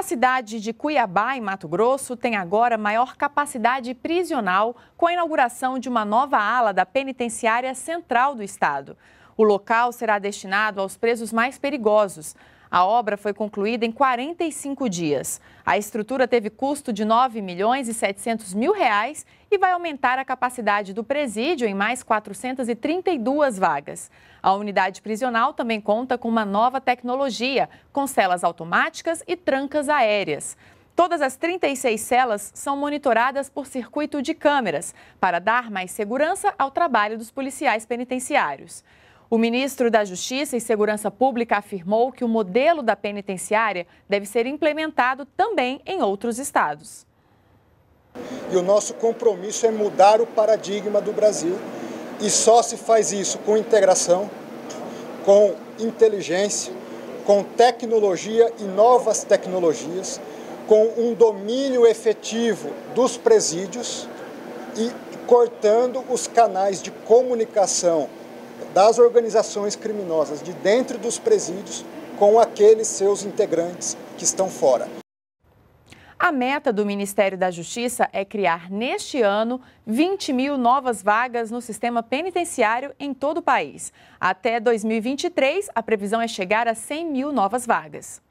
A cidade de Cuiabá, em Mato Grosso, tem agora maior capacidade prisional com a inauguração de uma nova ala da Penitenciária Central do Estado. O local será destinado aos presos mais perigosos. A obra foi concluída em 45 dias. A estrutura teve custo de 9 milhões e 700 mil reais e vai aumentar a capacidade do presídio em mais 432 vagas. A unidade prisional também conta com uma nova tecnologia, com celas automáticas e trancas aéreas. Todas as 36 celas são monitoradas por circuito de câmeras para dar mais segurança ao trabalho dos policiais penitenciários. O ministro da Justiça e Segurança Pública afirmou que o modelo da penitenciária deve ser implementado também em outros estados. E o nosso compromisso é mudar o paradigma do Brasil. E só se faz isso com integração, com inteligência, com tecnologia e novas tecnologias, com um domínio efetivo dos presídios e cortando os canais de comunicação das organizações criminosas de dentro dos presídios com aqueles seus integrantes que estão fora. A meta do Ministério da Justiça é criar neste ano 20 mil novas vagas no sistema penitenciário em todo o país. Até 2023, a previsão é chegar a 100 mil novas vagas.